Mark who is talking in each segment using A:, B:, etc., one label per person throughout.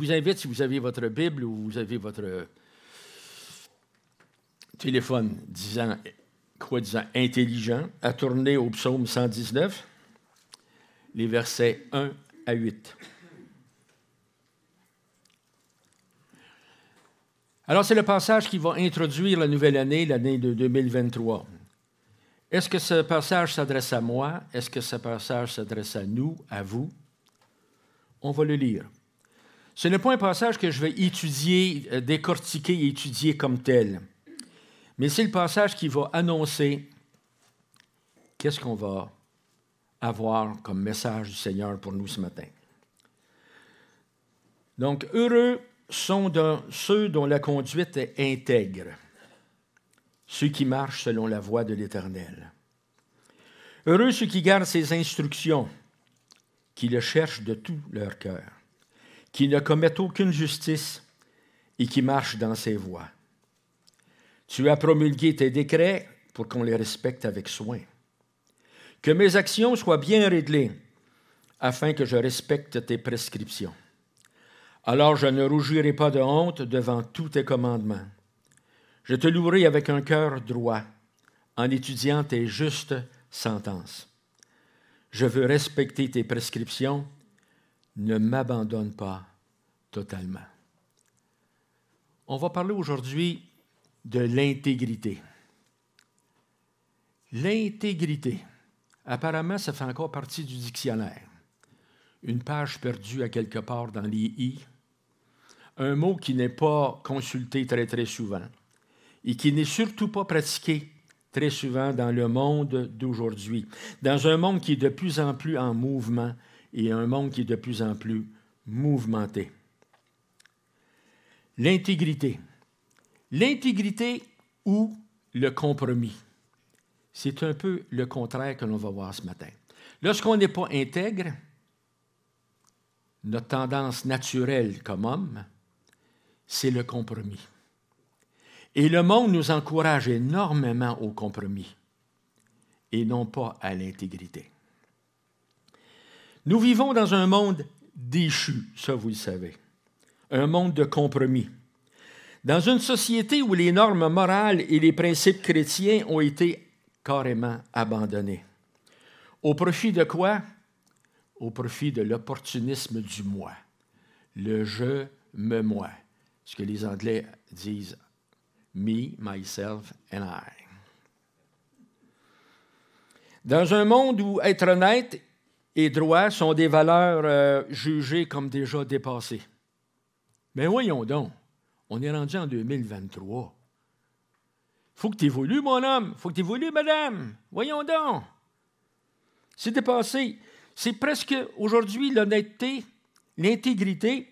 A: vous invite, si vous avez votre Bible ou vous avez votre euh, téléphone disant, quoi disant, intelligent, à tourner au psaume 119, les versets 1 à 8. Alors, c'est le passage qui va introduire la nouvelle année, l'année de 2023. Est-ce que ce passage s'adresse à moi? Est-ce que ce passage s'adresse à nous, à vous? On va le lire. Ce n'est pas un passage que je vais étudier, euh, décortiquer et étudier comme tel, mais c'est le passage qui va annoncer qu'est-ce qu'on va avoir comme message du Seigneur pour nous ce matin. Donc, heureux sont ceux dont la conduite est intègre, ceux qui marchent selon la voie de l'Éternel. Heureux ceux qui gardent ses instructions, qui le cherchent de tout leur cœur qui ne commet aucune justice et qui marche dans ses voies. Tu as promulgué tes décrets pour qu'on les respecte avec soin. Que mes actions soient bien réglées afin que je respecte tes prescriptions. Alors je ne rougirai pas de honte devant tous tes commandements. Je te louerai avec un cœur droit en étudiant tes justes sentences. Je veux respecter tes prescriptions ne m'abandonne pas totalement. On va parler aujourd'hui de l'intégrité. L'intégrité. Apparemment, ça fait encore partie du dictionnaire. Une page perdue à quelque part dans les i. Un mot qui n'est pas consulté très, très souvent et qui n'est surtout pas pratiqué très souvent dans le monde d'aujourd'hui, dans un monde qui est de plus en plus en mouvement et un monde qui est de plus en plus mouvementé. L'intégrité. L'intégrité ou le compromis. C'est un peu le contraire que l'on va voir ce matin. Lorsqu'on n'est pas intègre, notre tendance naturelle comme homme, c'est le compromis. Et le monde nous encourage énormément au compromis et non pas à l'intégrité. Nous vivons dans un monde déchu, ça vous le savez, un monde de compromis. Dans une société où les normes morales et les principes chrétiens ont été carrément abandonnés. Au profit de quoi? Au profit de l'opportunisme du moi, le je, me, moi, ce que les Anglais disent me, myself and I. Dans un monde où être honnête et droits sont des valeurs euh, jugées comme déjà dépassées. Mais ben voyons donc, on est rendu en 2023. Faut que tu évolues, mon homme. Faut que tu évolues, madame. Voyons donc. C'est dépassé. C'est presque aujourd'hui l'honnêteté, l'intégrité,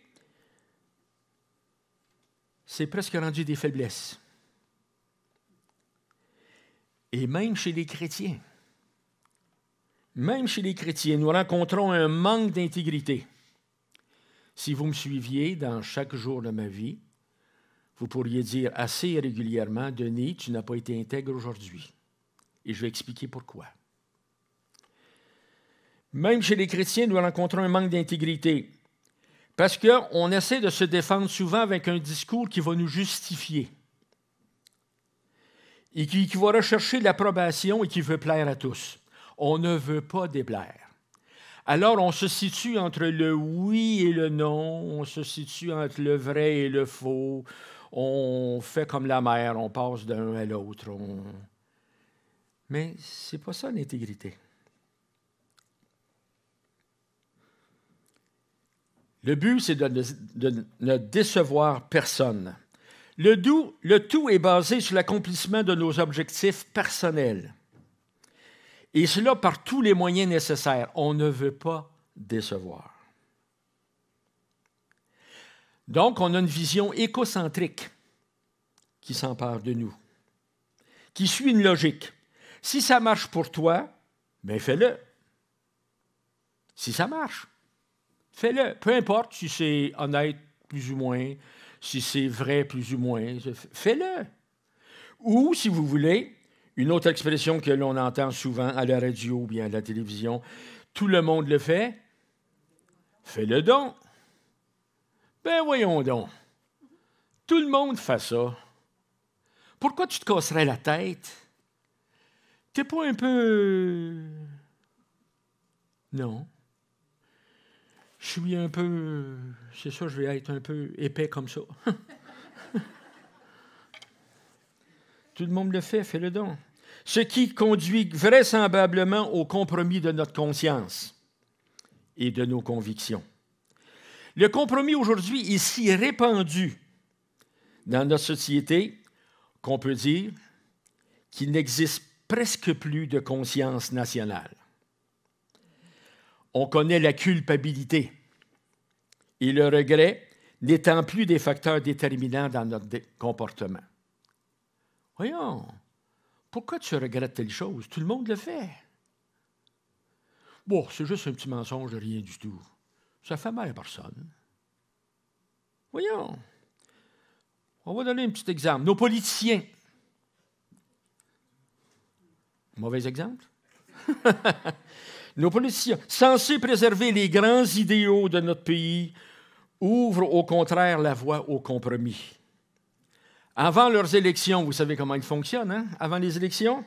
A: c'est presque rendu des faiblesses. Et même chez les chrétiens. Même chez les chrétiens, nous rencontrons un manque d'intégrité. Si vous me suiviez dans chaque jour de ma vie, vous pourriez dire assez régulièrement, Denis, tu n'as pas été intègre aujourd'hui. Et je vais expliquer pourquoi. Même chez les chrétiens, nous rencontrons un manque d'intégrité. Parce qu'on essaie de se défendre souvent avec un discours qui va nous justifier et qui, qui va rechercher l'approbation et qui veut plaire à tous on ne veut pas déplaire. Alors on se situe entre le oui et le non, on se situe entre le vrai et le faux, on fait comme la mer, on passe d'un à l'autre. Mais c'est pas ça l'intégrité. Le but, c'est de, ne décevoir personne. le tout est basé sur l'accomplissement de nos objectifs personnels. Et cela par tous les moyens nécessaires. On ne veut pas décevoir. Donc, on a une vision écocentrique qui s'empare de nous, qui suit une logique. Si ça marche pour toi, ben, fais-le. Si ça marche, fais-le. Peu importe si c'est honnête plus ou moins, si c'est vrai plus ou moins, fais-le. Ou, si vous voulez, une autre expression que l'on entend souvent à la radio ou bien à la télévision, tout le monde le fait, fais le don. Ben voyons donc. Tout le monde fait ça. Pourquoi tu te casserais la tête? T'es pas un peu... Euh, non. Je suis un peu... C'est ça, je vais être un peu épais comme ça. Tout le monde le fait, fais le don ce qui conduit vraisemblablement au compromis de notre conscience et de nos convictions. Le compromis aujourd'hui est si répandu dans notre société qu'on peut dire qu'il n'existe presque plus de conscience nationale. On connaît la culpabilité et le regret n'étant plus des facteurs déterminants dans notre comportement. Voyons, pourquoi tu regrettes telle chose? Tout le monde le fait. Bon, c'est juste un petit mensonge de rien du tout. Ça fait mal à personne. Voyons. On va donner un petit exemple. Nos politiciens. Mauvais exemple? Nos politiciens, censés préserver les grands idéaux de notre pays, ouvrent au contraire la voie au compromis. Avant leurs élections, vous savez comment ils fonctionnent, hein? avant les élections,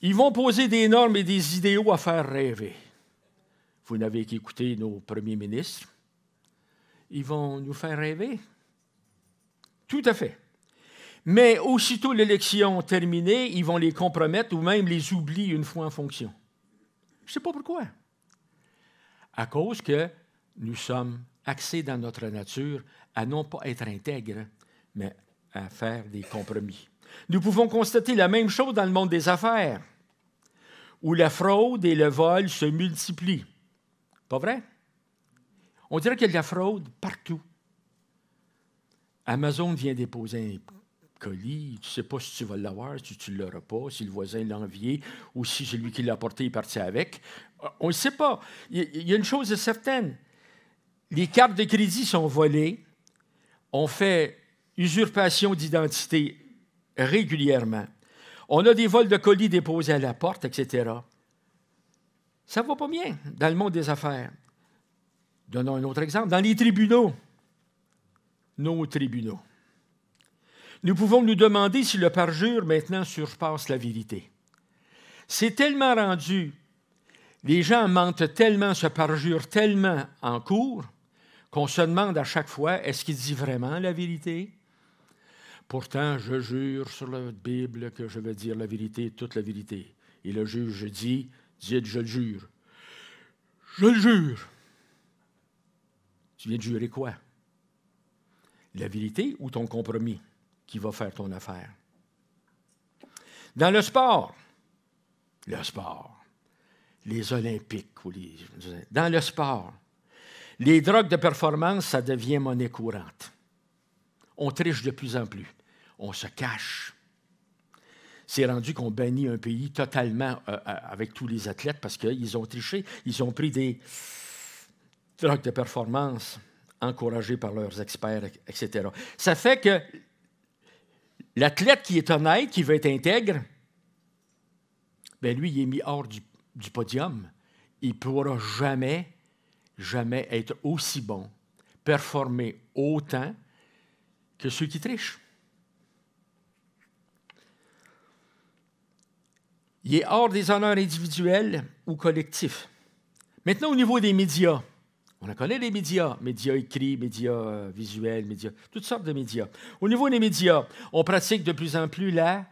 A: ils vont poser des normes et des idéaux à faire rêver. Vous n'avez qu'écouter nos premiers ministres. Ils vont nous faire rêver. Tout à fait. Mais aussitôt l'élection terminée, ils vont les compromettre ou même les oublier une fois en fonction. Je ne sais pas pourquoi. À cause que nous sommes axés dans notre nature à non pas être intègres, mais à faire des compromis. Nous pouvons constater la même chose dans le monde des affaires, où la fraude et le vol se multiplient. Pas vrai? On dirait qu'il y a de la fraude partout. Amazon vient déposer un colis, tu ne sais pas si tu vas l'avoir, si tu ne l'auras pas, si le voisin l'a envié ou si celui qui l'a porté est parti avec. On ne sait pas. Il y a une chose certaine. Les cartes de crédit sont volées. On fait usurpation d'identité régulièrement. On a des vols de colis déposés à la porte, etc. Ça ne va pas bien dans le monde des affaires. Donnons un autre exemple. Dans les tribunaux, nos tribunaux, nous pouvons nous demander si le parjure maintenant surpasse la vérité. C'est tellement rendu, les gens mentent tellement, se parjurent tellement en cours, qu'on se demande à chaque fois, est-ce qu'il dit vraiment la vérité? Pourtant, je jure sur la Bible que je vais dire la vérité, toute la vérité. Et le juge dit, dites, je le jure. Je le jure. Tu viens de jurer quoi? La vérité ou ton compromis qui va faire ton affaire? Dans le sport, le sport, les Olympiques ou les. Dans le sport, les drogues de performance, ça devient monnaie courante. On triche de plus en plus on se cache. C'est rendu qu'on bannit un pays totalement euh, euh, avec tous les athlètes parce qu'ils ont triché, ils ont pris des drogues de performance encouragés par leurs experts, etc. Ça fait que l'athlète qui est honnête, qui veut être intègre, ben lui, il est mis hors du, du podium. Il ne pourra jamais, jamais être aussi bon, performer autant que ceux qui trichent. Il est hors des honneurs individuels ou collectifs. Maintenant, au niveau des médias, on a connaît les médias, médias écrits, médias euh, visuels, médias, toutes sortes de médias. Au niveau des médias, on pratique de plus en plus la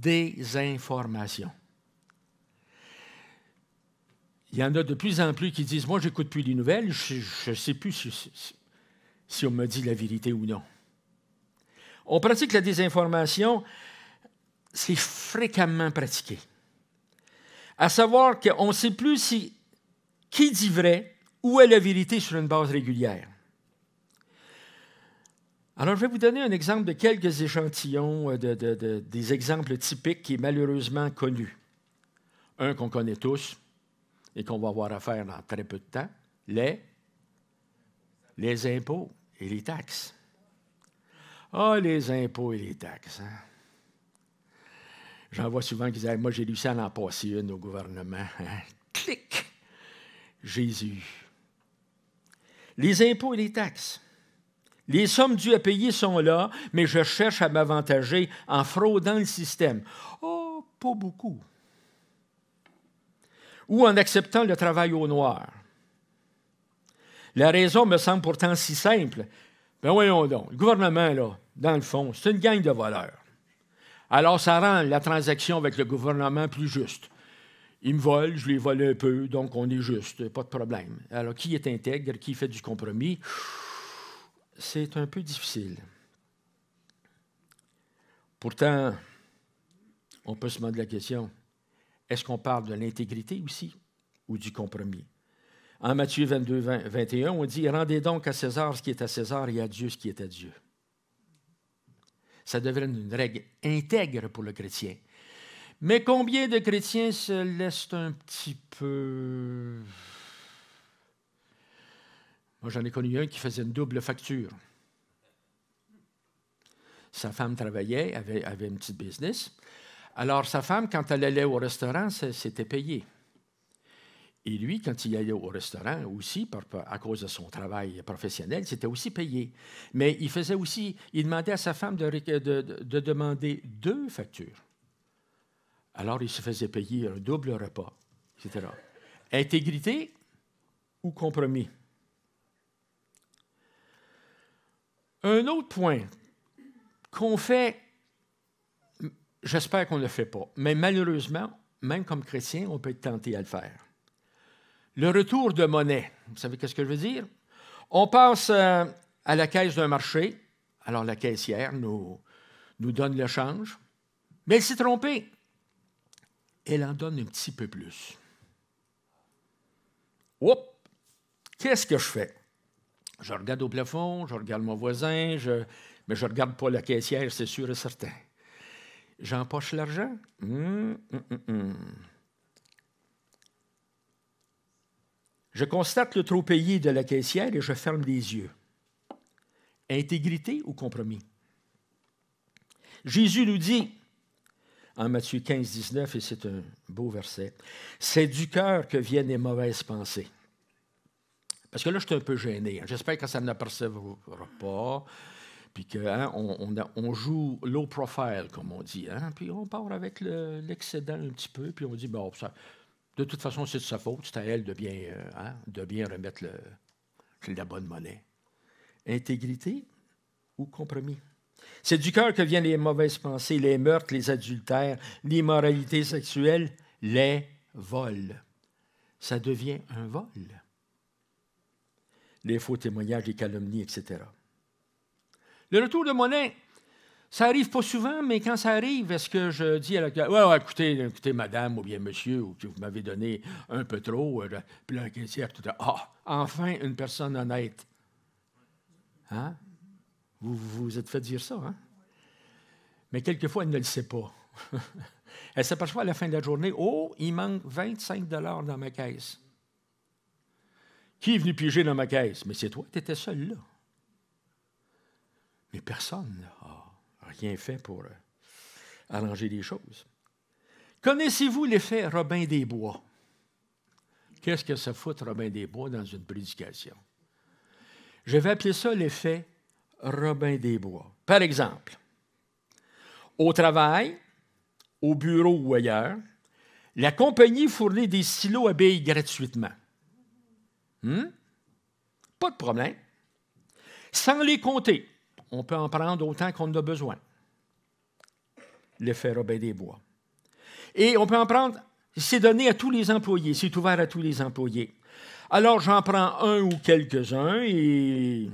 A: désinformation. Il y en a de plus en plus qui disent, moi, j'écoute plus les nouvelles, je ne sais plus si, si on me dit la vérité ou non. On pratique la désinformation c'est fréquemment pratiqué. À savoir qu'on ne sait plus si qui dit vrai, où est la vérité sur une base régulière. Alors, je vais vous donner un exemple de quelques échantillons, euh, des exemples typiques qui est malheureusement connus. Un qu'on connaît tous et qu'on va avoir à faire dans très peu de temps, les, les impôts et les taxes. Ah, les impôts et les taxes. Hein. J'en vois souvent qui disent Moi, j'ai lu ça en passé une au gouvernement. Hein. Clic Jésus. Les impôts et les taxes. Les sommes dues à payer sont là, mais je cherche à m'avantager en fraudant le système. Oh, pas beaucoup. Ou en acceptant le travail au noir. La raison me semble pourtant si simple. Mais ben voyons donc, le gouvernement, là, dans le fond, c'est une gang de voleurs. Alors, ça rend la transaction avec le gouvernement plus juste. Ils me volent, je les vole un peu, donc on est juste, pas de problème. Alors, qui est intègre, qui fait du compromis, c'est un peu difficile. Pourtant, on peut se demander la question, est-ce qu'on parle de l'intégrité aussi ou du compromis? En Matthieu 22, 21, on dit, Rendez donc à César ce qui est à César et à Dieu ce qui est à Dieu ça devrait être une règle intègre pour le chrétien. Mais combien de chrétiens se laissent un petit peu... Moi, j'en ai connu un qui faisait une double facture. Sa femme travaillait, avait, avait une petite business. Alors, sa femme, quand elle allait au restaurant, c'était payé. Et lui, quand il allait au restaurant aussi, à cause de son travail professionnel, c'était aussi payé. Mais il faisait aussi, il demandait à sa femme de, de demander deux factures. Alors, il se faisait payer un double repas, etc. Intégrité ou compromis? Un autre point qu'on fait, j'espère qu'on ne le fait pas, mais malheureusement, même comme chrétien, on peut être tenté à le faire le retour de monnaie. Vous savez qu'est-ce que je veux dire? On passe euh, à la caisse d'un marché. Alors la caissière nous, nous donne le change, mais elle s'est trompée. Elle en donne un petit peu plus. Oups! Qu'est-ce que je fais? Je regarde au plafond, je regarde mon voisin, je... mais je ne regarde pas la caissière, c'est sûr et certain. J'empoche l'argent? Hum, hum, hum, Je constate le trop-payé de la caissière et je ferme les yeux. Intégrité ou compromis? Jésus nous dit, en Matthieu 15, 19, et c'est un beau verset, c'est du cœur que viennent les mauvaises pensées. Parce que là, je suis un peu gêné. Hein. J'espère que ça n'apercevra pas. Puis qu'on hein, joue low profile, comme on dit. Hein. Puis on part avec l'excédent un petit peu. Puis on dit, bon, ça, de toute façon, c'est de sa faute. C'est à elle de bien, euh, hein, de bien remettre le, la bonne monnaie. Intégrité ou compromis? C'est du cœur que viennent les mauvaises pensées, les meurtres, les adultères, l'immoralité sexuelle, les vols. Ça devient un vol. Les faux témoignages, les calomnies, etc. Le retour de monnaie, ça arrive pas souvent, mais quand ça arrive, est-ce que je dis à la ouais, ouais, écoutez, écoutez, madame ou bien monsieur, ou que vous m'avez donné un peu trop, euh, puis la caissière, tout à Ah, enfin une personne honnête. Hein? Vous vous êtes fait dire ça, hein? Mais quelquefois, elle ne le sait pas. elle s'aperçoit à la fin de la journée Oh, il manque 25 dans ma caisse. Qui est venu piéger dans ma caisse? Mais c'est toi, tu étais seul là. Mais personne, là rien fait pour euh, arranger les choses. Connaissez-vous l'effet Robin des Bois? Qu'est-ce que ça fout Robin des Bois dans une prédication? Je vais appeler ça l'effet Robin des Bois. Par exemple, au travail, au bureau ou ailleurs, la compagnie fournit des silos à billes gratuitement. Hmm? Pas de problème. Sans les compter, on peut en prendre autant qu'on a besoin. L'effet Robin des Bois. Et on peut en prendre, c'est donné à tous les employés, c'est ouvert à tous les employés. Alors j'en prends un ou quelques-uns et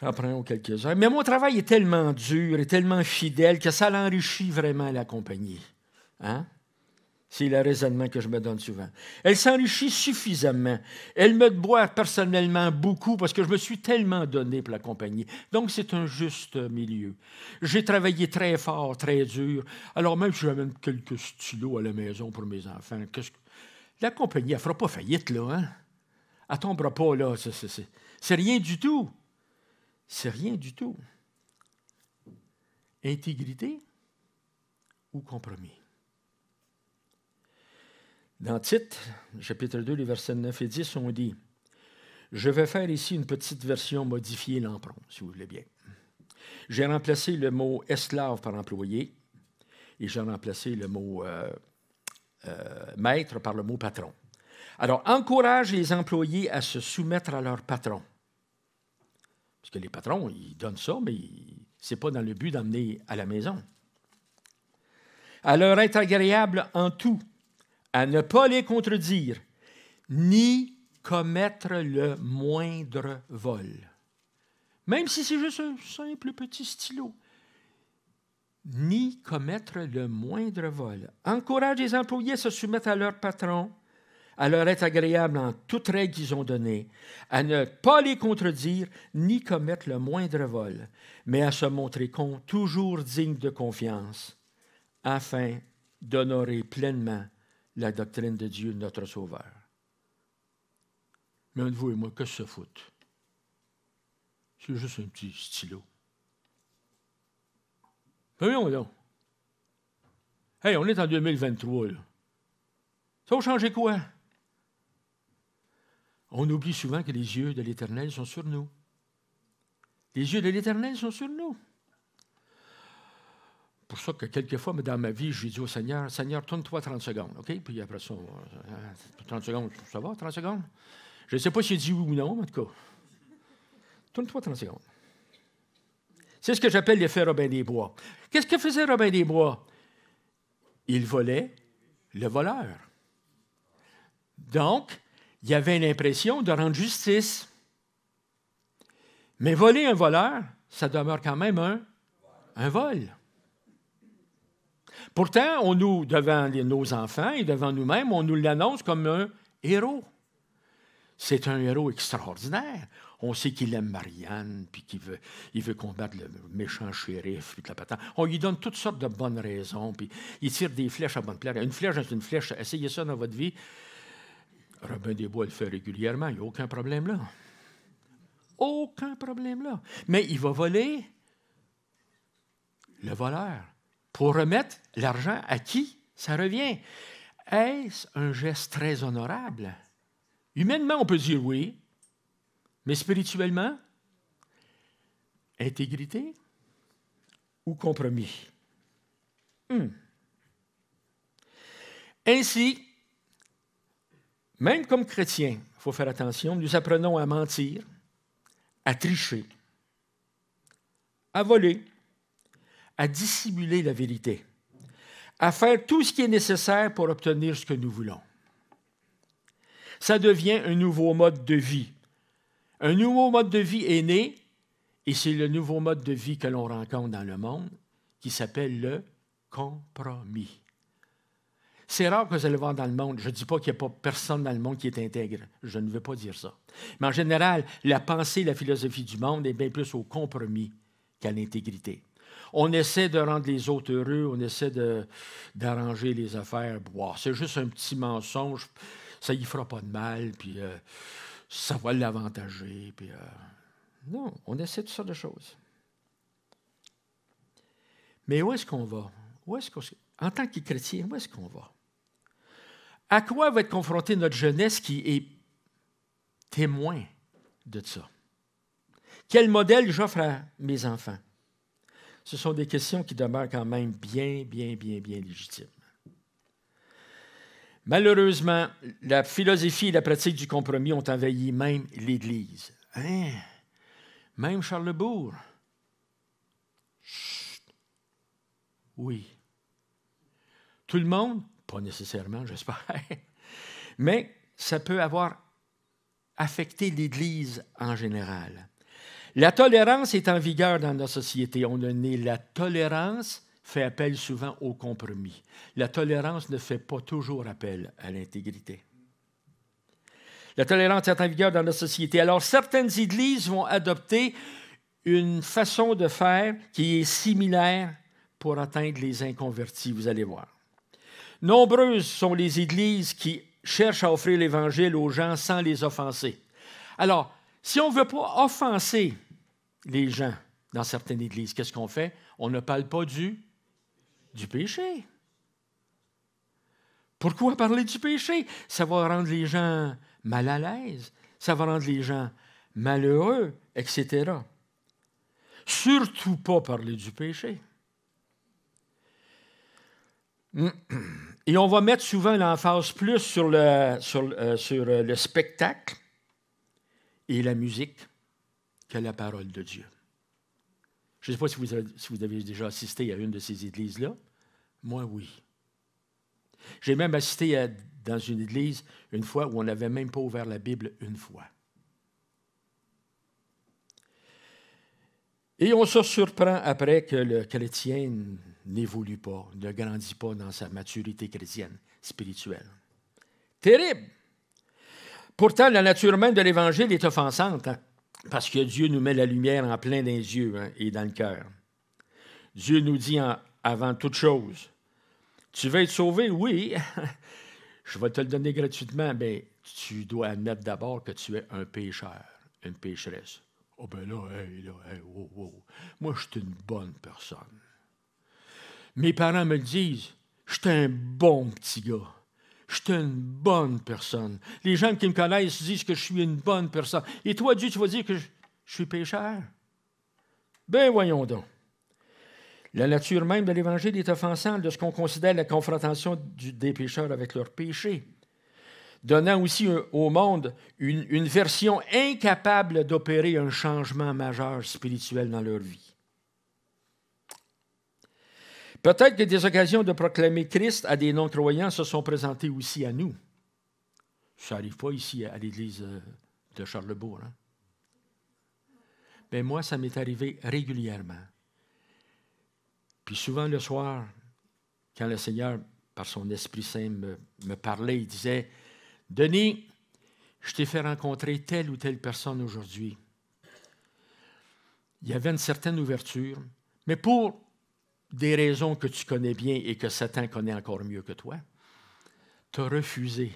A: J'en prends quelques-uns. Mais mon travail est tellement dur et tellement fidèle que ça l'enrichit vraiment la compagnie. Hein? C'est le raisonnement que je me donne souvent. Elle s'enrichit suffisamment. Elle me boit personnellement beaucoup parce que je me suis tellement donné pour la compagnie. Donc, c'est un juste milieu. J'ai travaillé très fort, très dur. Alors, même si j'amène quelques stylos à la maison pour mes enfants, que... la compagnie, elle ne fera pas faillite, là. Hein? Elle ne tombera pas, là. C'est rien du tout. C'est rien du tout. Intégrité ou compromis? Dans Tite, chapitre 2, les versets 9 et 10, on dit Je vais faire ici une petite version modifiée l'emprunt, si vous voulez bien. J'ai remplacé le mot esclave par employé et j'ai remplacé le mot euh, euh, maître par le mot patron. Alors, encourage les employés à se soumettre à leur patron. Parce que les patrons, ils donnent ça, mais ce n'est pas dans le but d'emmener à la maison. À leur être agréable en tout à ne pas les contredire, ni commettre le moindre vol. Même si c'est juste un simple petit stylo. Ni commettre le moindre vol. Encourage les employés à se soumettre à leur patron, à leur être agréable en toutes règle qu'ils ont données, à ne pas les contredire, ni commettre le moindre vol, mais à se montrer toujours digne de confiance, afin d'honorer pleinement la doctrine de Dieu, notre Sauveur. Mais vous et moi, que se foutent? C'est juste un petit stylo. Voyons donc. Hey, on est en 2023, Ça va changer quoi? On oublie souvent que les yeux de l'Éternel sont sur nous. Les yeux de l'Éternel sont sur nous pour ça que quelquefois, mais dans ma vie, j'ai dit au oh, Seigneur, Seigneur, tourne-toi 30 secondes, OK? Puis après ça, 30 euh, secondes, ça va, 30 secondes? Je ne sais pas si j'ai dit oui ou non, en tout cas, tourne-toi 30 secondes. C'est ce que j'appelle l'effet Robin des Bois. Qu'est-ce que faisait Robin des Bois? Il volait le voleur. Donc, il y avait l'impression de rendre justice. Mais voler un voleur, ça demeure quand même un, un vol. Pourtant, on nous, devant nos enfants et devant nous-mêmes, on nous l'annonce comme un héros. C'est un héros extraordinaire. On sait qu'il aime Marianne, puis qu'il veut, il veut combattre le méchant shérif, puis la patente. On lui donne toutes sortes de bonnes raisons, puis il tire des flèches à bonne place. Une flèche c'est une flèche. Essayez ça dans votre vie. Robin Desbois le fait régulièrement. Il n'y a aucun problème là. Aucun problème là. Mais il va voler le voleur pour remettre l'argent à qui ça revient. Est-ce un geste très honorable? Humainement, on peut dire oui, mais spirituellement, intégrité ou compromis? Hmm. Ainsi, même comme chrétien, il faut faire attention, nous apprenons à mentir, à tricher, à voler, à dissimuler la vérité, à faire tout ce qui est nécessaire pour obtenir ce que nous voulons. Ça devient un nouveau mode de vie. Un nouveau mode de vie est né, et c'est le nouveau mode de vie que l'on rencontre dans le monde, qui s'appelle le compromis. C'est rare que vous allez voir dans le monde. Je ne dis pas qu'il n'y a pas personne dans le monde qui est intègre. Je ne veux pas dire ça. Mais en général, la pensée, la philosophie du monde est bien plus au compromis qu'à l'intégrité on essaie de rendre les autres heureux, on essaie d'arranger les affaires. c'est juste un petit mensonge, ça y fera pas de mal, puis euh, ça va l'avantager. Euh, non, on essaie toutes sortes de choses. Mais où est-ce qu'on va? Où est-ce En tant que chrétien, où est-ce qu'on va? À quoi va être confrontée notre jeunesse qui est témoin de ça? Quel modèle j'offre à mes enfants? ce sont des questions qui demeurent quand même bien, bien, bien, bien légitimes. Malheureusement, la philosophie et la pratique du compromis ont envahi même l'Église. Hein? Même Charlebourg. Chut. Oui. Tout le monde? Pas nécessairement, j'espère. Mais ça peut avoir affecté l'Église en général. La tolérance est en vigueur dans notre société. On a né la tolérance fait appel souvent au compromis. La tolérance ne fait pas toujours appel à l'intégrité. La tolérance est en vigueur dans notre société. Alors certaines églises vont adopter une façon de faire qui est similaire pour atteindre les inconvertis, vous allez voir. Nombreuses sont les églises qui cherchent à offrir l'Évangile aux gens sans les offenser. Alors, si on ne veut pas offenser les gens dans certaines églises, qu'est-ce qu'on fait? On ne parle pas du, du péché. Pourquoi parler du péché? Ça va rendre les gens mal à l'aise, ça va rendre les gens malheureux, etc. Surtout pas parler du péché. Et on va mettre souvent l'emphase plus sur le, sur, euh, sur euh, le spectacle et la musique la parole de Dieu. Je ne sais pas si vous, avez, déjà assisté à une de ces églises-là. Moi, oui. J'ai même assisté dans une église une fois où on n'avait même pas ouvert la Bible une fois. Et on se surprend après que le chrétien n'évolue pas, ne grandit pas dans sa maturité chrétienne, spirituelle. Terrible! Pourtant, la nature même de l'Évangile est offensante. Hein? Parce que Dieu nous met la lumière en plein des yeux hein, et dans le cœur. Dieu nous dit avant toute chose, tu veux être sauvé, oui, je vais te le donner gratuitement, mais ben, tu dois admettre d'abord que tu es un pécheur, une pécheresse. Oh ben là, hey, là, oh, oh. Moi, je suis une bonne personne. Mes parents me disent, je suis un bon petit gars je suis une bonne personne. Les gens qui me connaissent disent que je suis une bonne personne. Et toi, Dieu, tu vas dire que je, suis pécheur? Ben voyons donc. La nature même de l'Évangile est offensante qu'on considère la confrontation du, des pécheurs avec leur péché, donnant aussi au monde une version incapable d'opérer un changement majeur spirituel dans leur vie. Peut-être que des occasions de proclamer Christ à des non-croyants se sont présentées aussi à nous. Ça n'arrive pas ici à l'église euh, de Charlebourg. Hein. Mais moi, ça m'est arrivé régulièrement. Puis souvent le soir, quand le Seigneur, par son Esprit Saint, me, me parlait, il disait, Denis, je t'ai fait rencontrer telle ou telle personne aujourd'hui. Il y avait une certaine ouverture, mais pour des raisons que tu connais bien et que Satan connaît encore mieux que toi, te refuser refusé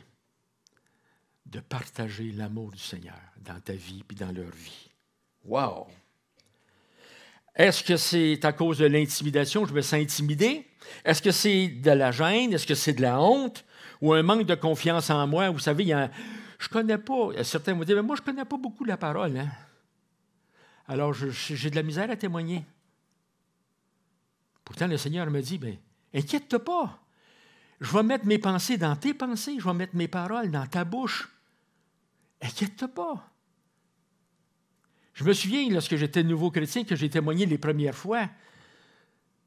A: de partager l'amour du Seigneur dans ta vie et dans leur vie. Wow! Est-ce que c'est à cause de l'intimidation, je me sens intimidé? Est-ce que c'est de la gêne? Est-ce que c'est de la honte? Ou un manque de confiance en moi? Vous savez, je ne connais pas. Certains vont dire, mais moi, je ne connais pas beaucoup la parole. Hein. Alors, j'ai de la misère à témoigner. Pourtant, le Seigneur me dit, ben, inquiète-toi pas. Je vais mettre mes pensées dans tes pensées, je vais mettre mes paroles dans ta bouche. Inquiète-toi pas. Je me souviens, lorsque j'étais nouveau chrétien, que j'ai témoigné les premières fois.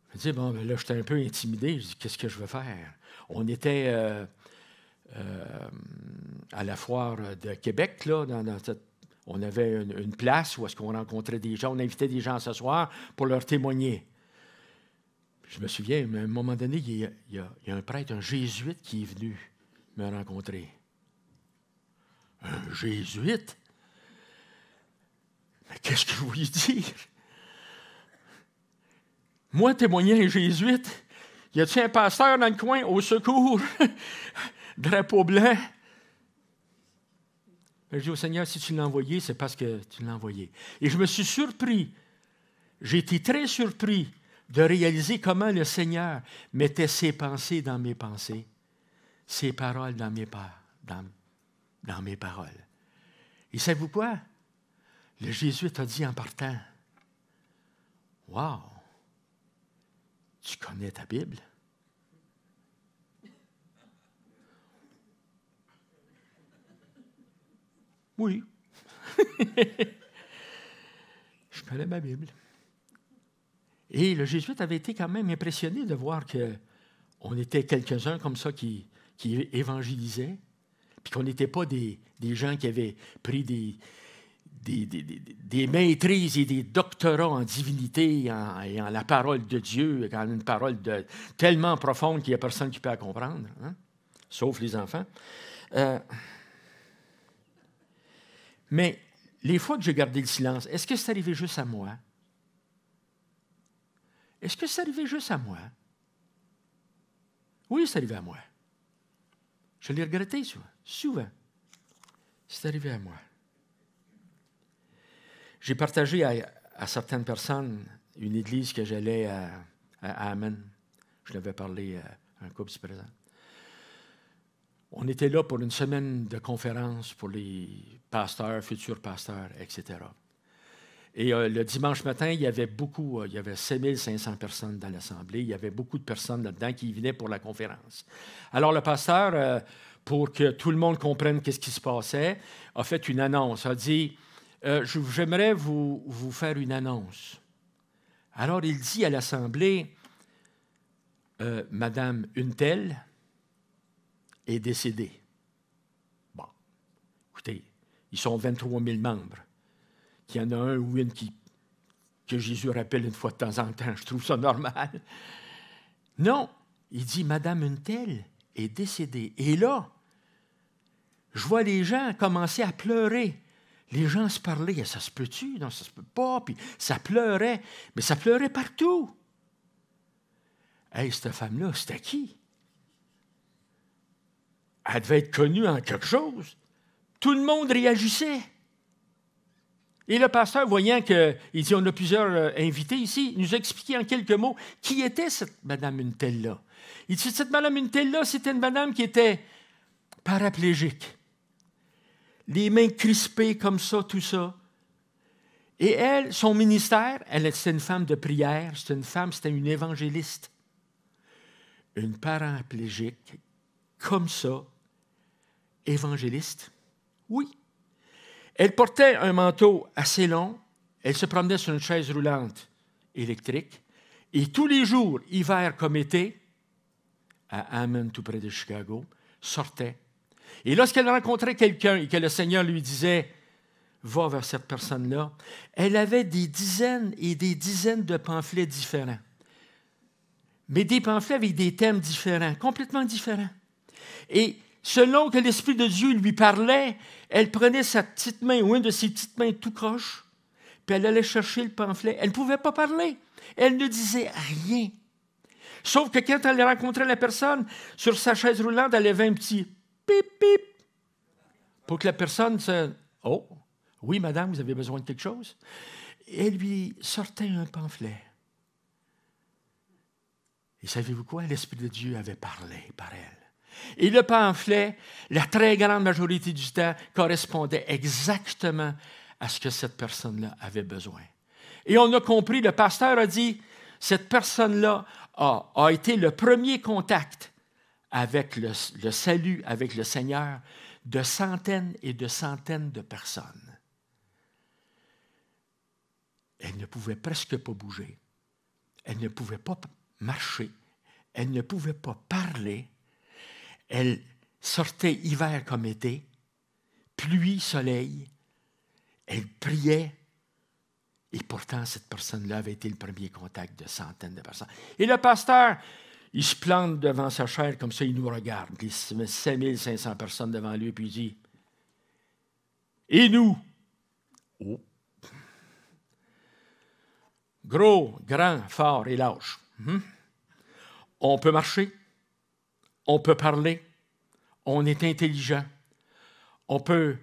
A: Je me disais, bon, ben là, j'étais un peu intimidé. Je dis, qu'est-ce que je veux faire? On était euh, euh, à la foire de Québec, là, on avait une, place où est-ce qu'on rencontrait des gens, on invitait des gens à s'asseoir pour leur témoigner. Je me souviens, à un moment donné, il y, a, un prêtre, un jésuite, qui est venu me rencontrer. Un jésuite? Mais qu'est-ce que je voulais dire? Moi, témoignant un jésuite, y a-t-il un pasteur dans le coin au secours? Drapeau blanc. Ben, je dis au Seigneur, si tu l'as envoyé, c'est parce que tu l'as envoyé. Et je me suis surpris. J'ai été très surpris de réaliser comment le Seigneur mettait ses pensées dans mes pensées, ses paroles dans mes, dans, dans mes paroles. Et savez-vous quoi? Le Jésus t'a dit en partant, Wow, tu connais ta Bible? Oui. Je connais ma Bible. Et le jésuite avait été quand même impressionné de voir qu'on était quelques-uns comme ça qui, qui évangélisaient, puis qu'on n'était pas des, gens qui avaient pris des, des, maîtrises et des doctorats en divinité et en, la parole de Dieu, en une parole tellement profonde qu'il n'y a personne qui peut la comprendre, hein, sauf les enfants. Euh, mais les fois que j'ai gardé le silence, est-ce que c'est arrivé juste à moi? Est-ce que c'est arrivé juste à moi? Oui, c'est arrivé à moi. Je l'ai regretté souvent. Souvent. C'est arrivé à moi. J'ai partagé à, certaines personnes une église que j'allais à, à, Amen. Je l'avais parlé à un couple ici présent. On était là pour une semaine de conférence pour les pasteurs, futurs pasteurs, etc. Et euh, le dimanche matin, il y avait beaucoup, euh, il y avait 7500 personnes dans l'Assemblée, il y avait beaucoup de personnes là-dedans qui venaient pour la conférence. Alors le pasteur, euh, pour que tout le monde comprenne qu'est-ce qui se passait, a fait une annonce, a dit, j'aimerais vous, vous faire une annonce. Alors il dit à l'Assemblée, Madame Untel est décédée. Bon, écoutez, ils sont 23 000 membres qu'il y en a un ou une qui, que Jésus rappelle une fois de temps en temps. Je trouve ça normal. Non, il dit, Madame Untel est décédée. Et là, je vois les gens commencer à pleurer. Les gens se parlaient, ça se peut-tu? Non, ça se peut pas. Puis ça pleurait, mais ça pleurait partout. Hey, cette femme-là, c'était qui? Elle devait être connue en quelque chose. Tout le monde réagissait. Et le pasteur, voyant qu'il dit on a plusieurs euh, invités ici, nous a expliqué en quelques mots qui était cette Madame là Il dit cette Madame là c'était une Madame qui était paraplégique, les mains crispées comme ça, tout ça. Et elle, son ministère, elle était une femme de prière, c'était une femme, c'était une évangéliste. Une paraplégique, comme ça, évangéliste. Oui, elle portait un manteau assez long, elle se promenait sur une chaise roulante électrique, et tous les jours, hiver comme été, à Hammond, tout près de Chicago, sortait. Et lorsqu'elle rencontrait quelqu'un et que le Seigneur lui disait, va vers cette personne-là, elle avait des dizaines et des dizaines de pamphlets différents. Mais des pamphlets avec des thèmes différents, complètement différents. Et Selon que l'Esprit de Dieu lui parlait, elle prenait sa petite main ou une de ses petites mains tout croche, puis elle allait chercher le pamphlet. Elle ne pouvait pas parler. Elle ne disait rien. Sauf que quand elle rencontrait la personne, sur sa chaise roulante, elle avait un petit pip pip pour que la personne se. Oh, oui, madame, vous avez besoin de quelque chose. Et elle lui sortait un pamphlet. Et savez-vous quoi? L'Esprit de Dieu avait parlé par elle. Et le pamphlet, la très grande majorité du temps, correspondait exactement à ce que cette personne-là avait besoin. Et on a compris, le pasteur a dit, cette personne-là a, été le premier contact avec le salut, avec le Seigneur, de centaines et de centaines de personnes. Elle ne pouvait presque pas bouger. Elle ne pouvait pas marcher. Elle ne pouvait pas parler elle sortait hiver comme été, pluie, soleil, elle priait, et pourtant cette personne-là avait été le premier contact de centaines de personnes. Et le pasteur, il se plante devant sa chair comme ça, il nous regarde, Il met 5500 personnes devant lui, puis il dit, et nous? Oh. Gros, grand, fort et lâche. Hmm? On peut marcher, on peut parler, on est intelligent, on peut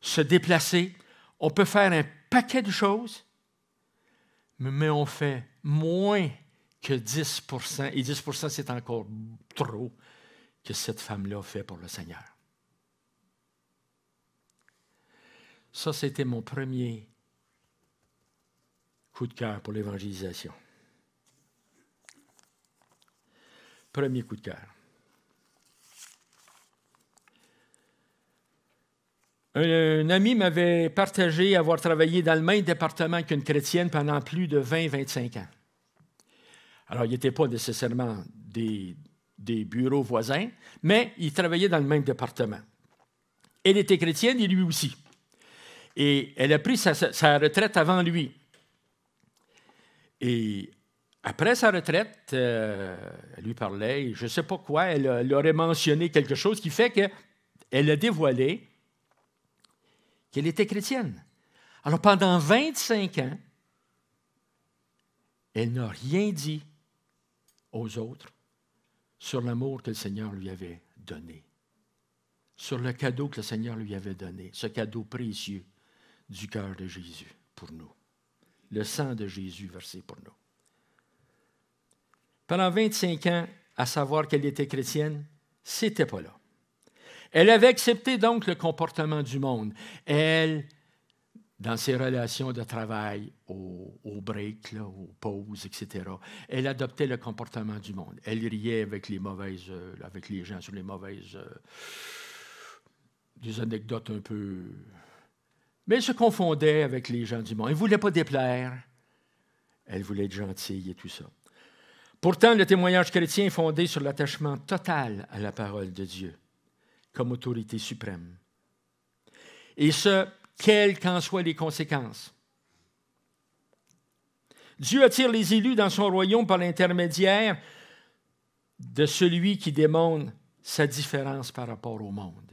A: se déplacer, on peut faire un paquet de choses, mais on fait moins que 10 et 10 c'est encore trop que cette femme-là fait pour le Seigneur. Ça, c'était mon premier coup de cœur pour l'évangélisation. Premier coup de cœur. Un, ami m'avait partagé avoir travaillé dans le même département qu'une chrétienne pendant plus de 20-25 ans. Alors, il n'était pas nécessairement des, bureaux voisins, mais il travaillait dans le même département. Elle était chrétienne et lui aussi. Et elle a pris sa, retraite avant lui. Et après sa retraite, euh, elle lui parlait, je ne sais pas quoi, elle, elle, aurait mentionné quelque chose qui fait qu'elle a dévoilé qu'elle était chrétienne. Alors pendant 25 ans, elle n'a rien dit aux autres sur l'amour que le Seigneur lui avait donné, sur le cadeau que le Seigneur lui avait donné, ce cadeau précieux du cœur de Jésus pour nous, le sang de Jésus versé pour nous. Pendant 25 ans, à savoir qu'elle était chrétienne, c'était pas là. Elle avait accepté donc le comportement du monde. Elle, dans ses relations de travail, aux, au breaks, aux pauses, etc., elle adoptait le comportement du monde. Elle riait avec les mauvaises, euh, avec les gens sur les mauvaises, euh, des anecdotes un peu. Mais elle se confondait avec les gens du monde. Elle ne voulait pas déplaire. Elle voulait être gentille et tout ça. Pourtant, le témoignage chrétien est fondé sur l'attachement total à la parole de Dieu comme autorité suprême. Et ce, quelles qu'en soient les conséquences. Dieu attire les élus dans son royaume par l'intermédiaire de celui qui démontre sa différence par rapport au monde.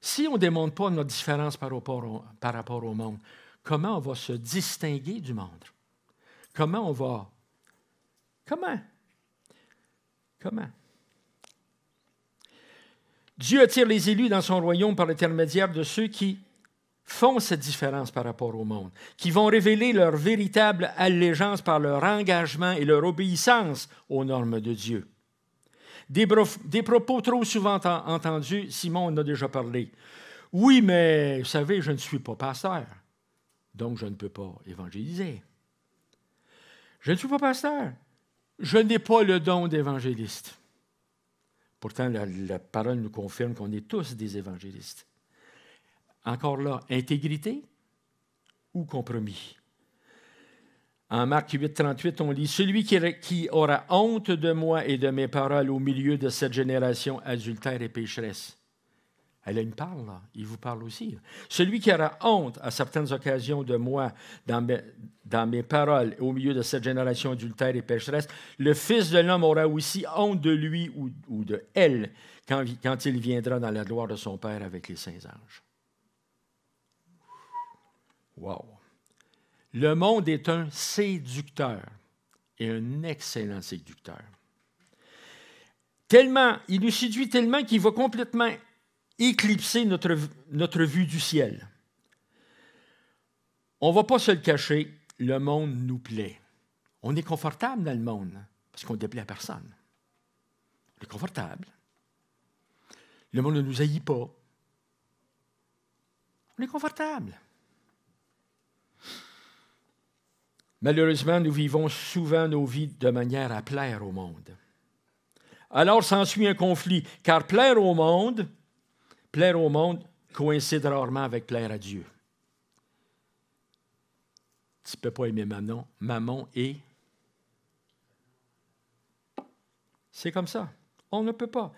A: Si on ne démontre pas notre différence par rapport, au, par rapport au monde, comment on va se distinguer du monde? Comment on va... Comment? Comment? Dieu attire les élus dans son royaume par l'intermédiaire de ceux qui font cette différence par rapport au monde, qui vont révéler leur véritable allégeance par leur engagement et leur obéissance aux normes de Dieu. Des, propos trop souvent entendus, Simon en a déjà parlé. Oui, mais vous savez, je ne suis pas pasteur, donc je ne peux pas évangéliser. Je ne suis pas pasteur, je n'ai pas le don d'évangéliste. Pourtant, la, parole nous confirme qu'on est tous des évangélistes. Encore là, intégrité ou compromis? En Marc 8, 38, on lit Celui qui aura honte de moi et de mes paroles au milieu de cette génération adultère et pécheresse. Elle me parle, il vous parle aussi. Celui qui aura honte à certaines occasions de moi dans mes, dans mes paroles au milieu de cette génération adultère et pécheresse, le Fils de l'homme aura aussi honte de lui ou, de elle quand, quand il viendra dans la gloire de son Père avec les saints anges. Wow! Le monde est un séducteur et un excellent séducteur. Tellement, il nous séduit tellement qu'il va complètement éclipser notre, notre vue du ciel. On ne va pas se le cacher, le monde nous plaît. On est confortable dans le monde parce qu'on ne déplaît à personne. On est confortable. Le monde ne nous haït pas. On est confortable. Malheureusement, nous vivons souvent nos vies de manière à plaire au monde. Alors s'ensuit un conflit, car plaire au monde, Plaire au monde coïncide rarement avec plaire à Dieu. Tu ne peux pas aimer Maman. Maman et... C'est comme ça. On ne peut pas.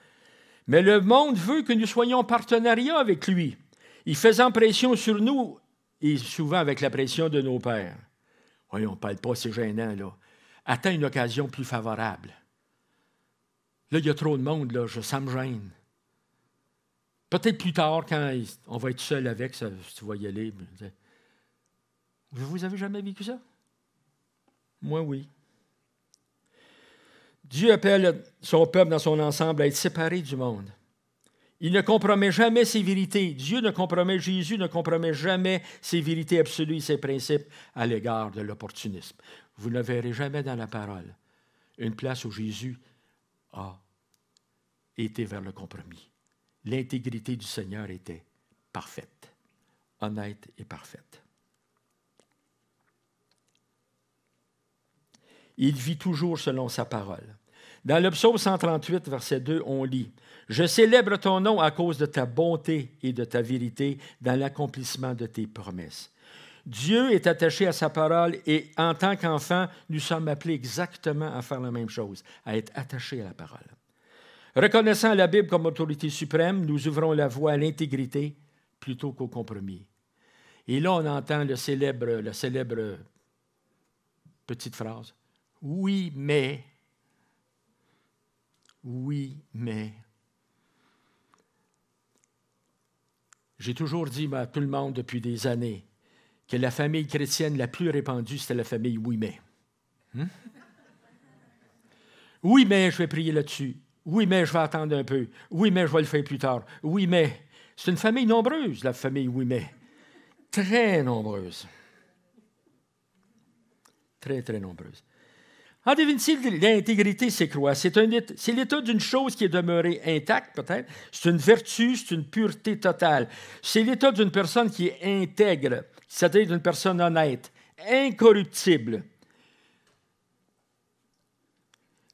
A: Mais le monde veut que nous soyons en partenariat avec lui. Il faisant pression sur nous, et souvent avec la pression de nos pères. Voyons, on ne parle pas, c'est gênant, là. Attends une occasion plus favorable. Là, il y a trop de monde, là, je, ça me gêne. Peut-être plus tard, quand on va être seul avec, ça, tu vas y aller. Ben, vous avez jamais vécu ça? Moi, oui. Dieu appelle son peuple dans son ensemble à être séparé du monde. Il ne compromet jamais ses vérités. Dieu ne compromet, Jésus ne compromet jamais ses vérités absolues ses principes à l'égard de l'opportunisme. Vous ne verrez jamais dans la parole une place où Jésus a été vers le compromis l'intégrité du Seigneur était parfaite, honnête et parfaite. Il vit toujours selon sa parole. Dans le psaume 138, verset 2, on lit Je célèbre ton nom à cause de ta bonté et de ta vérité dans l'accomplissement de tes promesses. Dieu est attaché à sa parole et en tant qu'enfant, nous sommes appelés exactement à faire la même chose, à être attachés à la parole. Reconnaissant la Bible comme autorité suprême, nous ouvrons la voie à l'intégrité plutôt qu'au compromis. Et là, on entend le célèbre, la célèbre petite phrase. Oui, mais. Oui, mais. J'ai toujours dit à tout le monde depuis des années que la famille chrétienne la plus répandue, c'était la famille oui, mais. Hmm? Oui, mais je vais prier là-dessus. Oui, mais je vais attendre un peu. Oui, mais je vais le faire plus tard. Oui, mais. C'est une famille nombreuse, la famille Oui, mais. Très nombreuse. Très, très nombreuse. En définitive, l'intégrité, c'est quoi? C'est, c'est l'état d'une chose qui est demeurée intacte, peut-être. C'est une vertu, c'est une pureté totale. C'est l'état d'une personne qui est intègre, c'est-à-dire d'une personne honnête, incorruptible.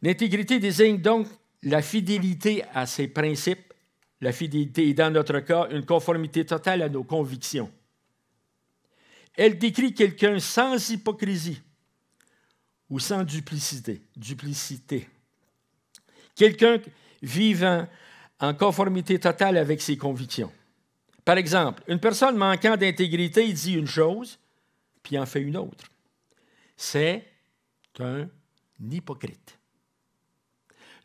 A: L'intégrité désigne donc la fidélité à ses principes, la fidélité est dans notre cas une conformité totale à nos convictions. Elle décrit quelqu'un sans hypocrisie ou sans duplicité, duplicité. Quelqu'un vivant en conformité totale avec ses convictions. Par exemple, une personne manquant d'intégrité dit une chose, puis en fait une autre. C'est un hypocrite.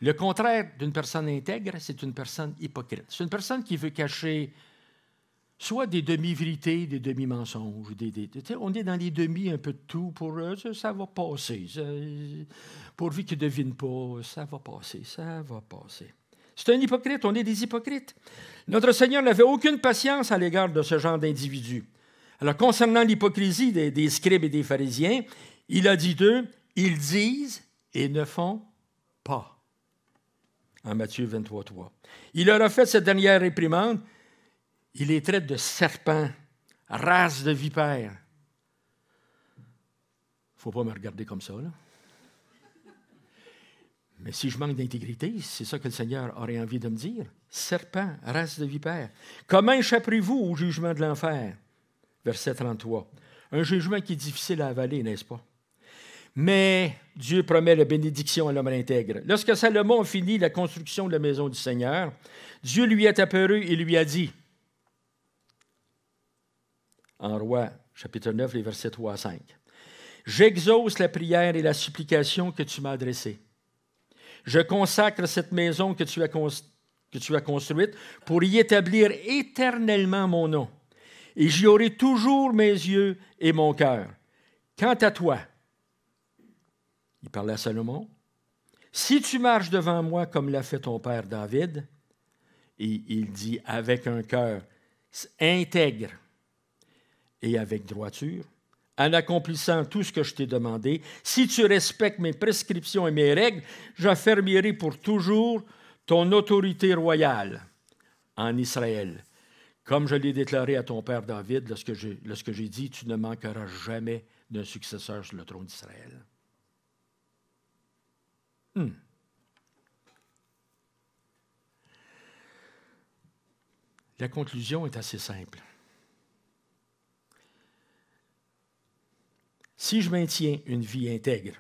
A: Le contraire d'une personne intègre, c'est une personne hypocrite. C'est une personne qui veut cacher soit des demi-vérités, des demi-mensonges. Des, on est dans les demi un peu de tout pour eux, ça, va passer. Pour pourvu qui ne devinent pas, ça va passer, ça va passer. C'est un hypocrite, on est des hypocrites. Notre Seigneur n'avait aucune patience à l'égard de ce genre d'individus. Alors, concernant l'hypocrisie des, des, scribes et des pharisiens, il a dit d'eux, ils disent et ne font pas en Matthieu 23, Il leur a fait cette dernière réprimande. Il les traite de serpents, race de vipères. Il faut pas me regarder comme ça, là. Mais si je manque d'intégrité, c'est ça que le Seigneur aurait envie de me dire. Serpent, race de vipères. comment échapperez-vous au jugement de l'enfer? Verset 33. Un jugement qui est difficile à avaler, n'est-ce pas? mais Dieu promet la bénédiction à l'homme intègre. Lorsque Salomon finit la construction de la maison du Seigneur, Dieu lui est apparu et lui a dit, en Roi, chapitre 9, les versets 3 à 5, J'exauce la prière et la supplication que tu m'as adressée. Je consacre cette maison que tu, as que tu as construite pour y établir éternellement mon nom. Et j'y aurai toujours mes yeux et mon cœur. Quant à toi, il parlait à Salomon, si tu marches devant moi comme l'a fait ton père David, et il dit avec un cœur intègre et avec droiture, en accomplissant tout ce que je t'ai demandé, si tu respectes mes prescriptions et mes règles, j'affermirai pour toujours ton autorité royale en Israël. Comme je l'ai déclaré à ton père David lorsque j'ai, lorsque j'ai dit, tu ne manqueras jamais d'un successeur sur le trône d'Israël. Hmm. La conclusion est assez simple. Si je maintiens une vie intègre,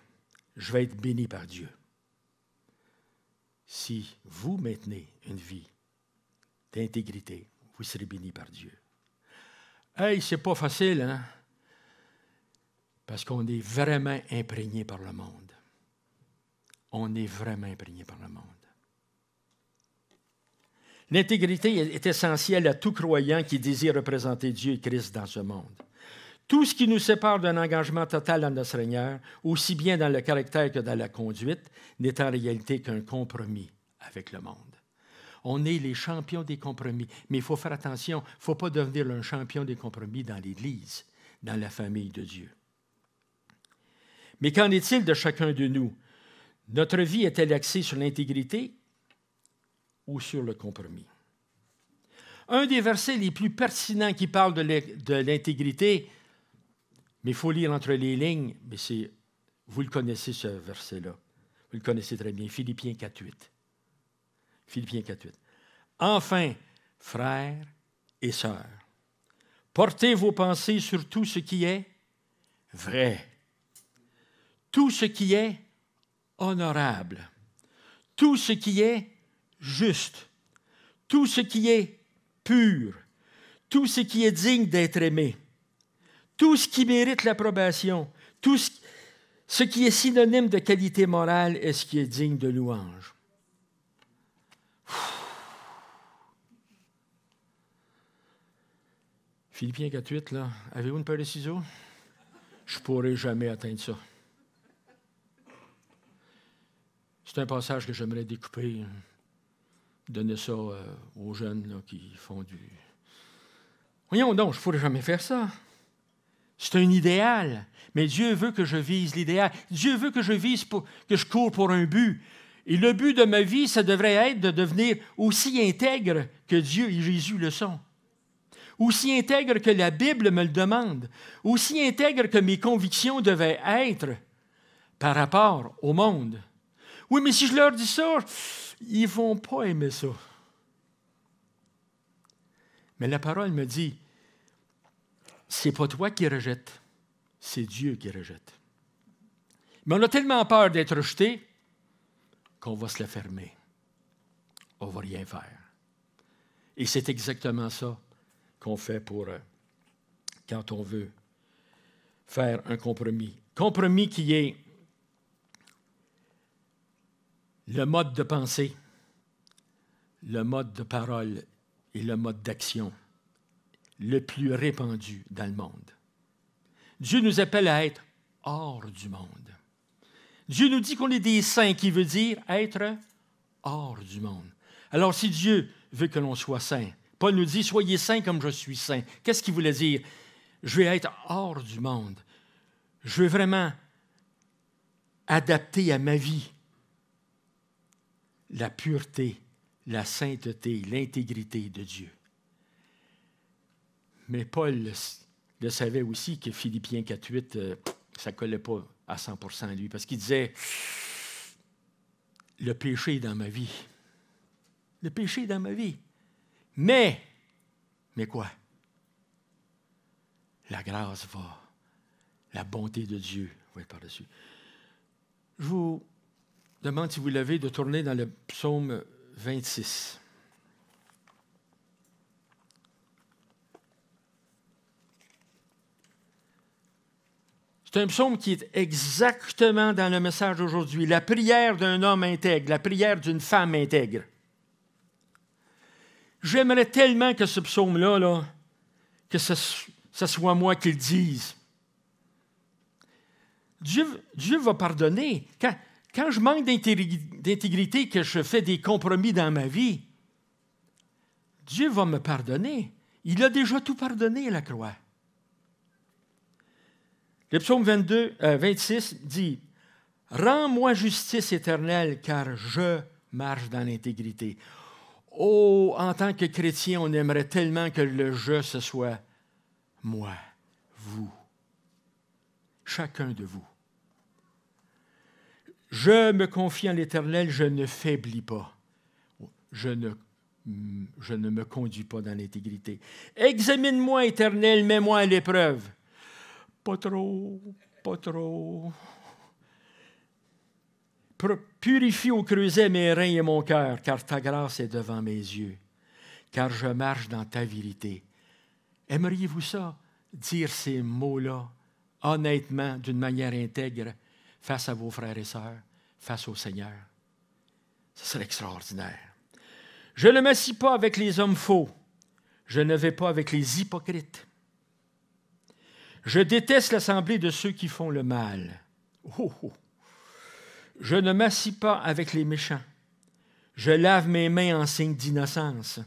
A: je vais être béni par Dieu. Si vous maintenez une vie d'intégrité, vous serez béni par Dieu. Hey, c'est pas facile, hein? Parce qu'on est vraiment imprégné par le monde on est vraiment imprégné par le monde. L'intégrité est essentielle à tout croyant qui désire représenter Dieu et Christ dans ce monde. Tout ce qui nous sépare d'un engagement total dans notre Seigneur, aussi bien dans le caractère que dans la conduite, n'est en réalité qu'un compromis avec le monde. On est les champions des compromis, mais il faut faire attention, il ne faut pas devenir un champion des compromis dans l'Église, dans la famille de Dieu. Mais qu'en est-il de chacun de nous notre vie est-elle axée sur l'intégrité ou sur le compromis? Un des versets les plus pertinents qui parle de l'intégrité, mais il faut lire entre les lignes, mais c'est, vous le connaissez ce verset-là. Vous le connaissez très bien, Philippiens 4.8. Philippiens 4.8. Enfin, frères et sœurs, portez vos pensées sur tout ce qui est vrai. Tout ce qui est honorable, tout ce qui est juste, tout ce qui est pur, tout ce qui est digne d'être aimé, tout ce qui mérite l'approbation, tout ce, qui est synonyme de qualité morale et ce qui est digne de louange. Philippiens 4.8, là, avez-vous une paire de ciseaux? Je pourrai jamais atteindre ça. C'est un passage que j'aimerais découper, euh, donner ça euh, aux jeunes qui font du. Voyons donc, je ne pourrais jamais faire ça. C'est un idéal. Mais Dieu veut que je vise l'idéal. Dieu veut que je vise pour, que je cours pour un but. Et le but de ma vie, ça devrait être de devenir aussi intègre que Dieu et Jésus le sont. Aussi intègre que la Bible me le demande. Aussi intègre que mes convictions devaient être par rapport au monde. Oui, mais si je leur dis ça, ils vont pas aimer ça. Mais la parole me dit, c'est pas toi qui rejettes, c'est Dieu qui rejette. Mais on a tellement peur d'être rejeté qu'on va se la fermer. On ne va rien faire. Et c'est exactement ça qu'on fait pour euh, quand on veut faire un compromis. Compromis qui est le mode de pensée, le mode de parole et le mode d'action le plus répandu dans le monde. Dieu nous appelle à être hors du monde. Dieu nous dit qu'on est des saints, qui veut dire être hors du monde. Alors si Dieu veut que l'on soit saint, Paul nous dit, soyez saints comme je suis saint. Qu'est-ce qu'il voulait dire? Je vais être hors du monde. Je veux vraiment adapter à ma vie la pureté, la sainteté, l'intégrité de Dieu. Mais Paul le, savait aussi que Philippiens 4.8, euh, ça ne collait pas à 100% à lui, parce qu'il disait, le péché est dans ma vie. Le péché est dans ma vie. Mais, mais quoi? La grâce va. La bonté de Dieu va être par-dessus. Je vous demande, si vous l'avez, de tourner dans le psaume 26. C'est un psaume qui est exactement dans le message d'aujourd'hui, la prière d'un homme intègre, la prière d'une femme intègre. J'aimerais tellement que ce psaume-là, là, que ce, soit moi qui le dise. Dieu, Dieu va pardonner. Quand, quand je manque d'intégrité, que je fais des compromis dans ma vie, Dieu va me pardonner. Il a déjà tout pardonné, à la croix. Le psaume 22, 26 euh, dit Rends-moi justice éternelle, car je marche dans l'intégrité. Oh, en tant que chrétien, on aimerait tellement que le je, ce soit moi, vous, chacun de vous. Je me confie en l'Éternel, je ne faiblis pas. Mm, je ne, me conduis pas dans l'intégrité. Examine-moi, Éternel, mets-moi à l'épreuve. Pas trop, pas trop. Purifie au creuset mes reins et mon cœur, car ta grâce est devant mes yeux, car je marche dans ta vérité. Aimeriez-vous ça, dire ces mots-là honnêtement, d'une manière intègre? face à vos frères et sœurs, face au Seigneur. Ce serait extraordinaire. Je ne m'assis pas avec les hommes faux. Je ne vais pas avec les hypocrites. Je déteste l'assemblée de ceux qui font le mal. Oh, oh. Je ne m'assis pas avec les méchants. Je lave mes mains en signe d'innocence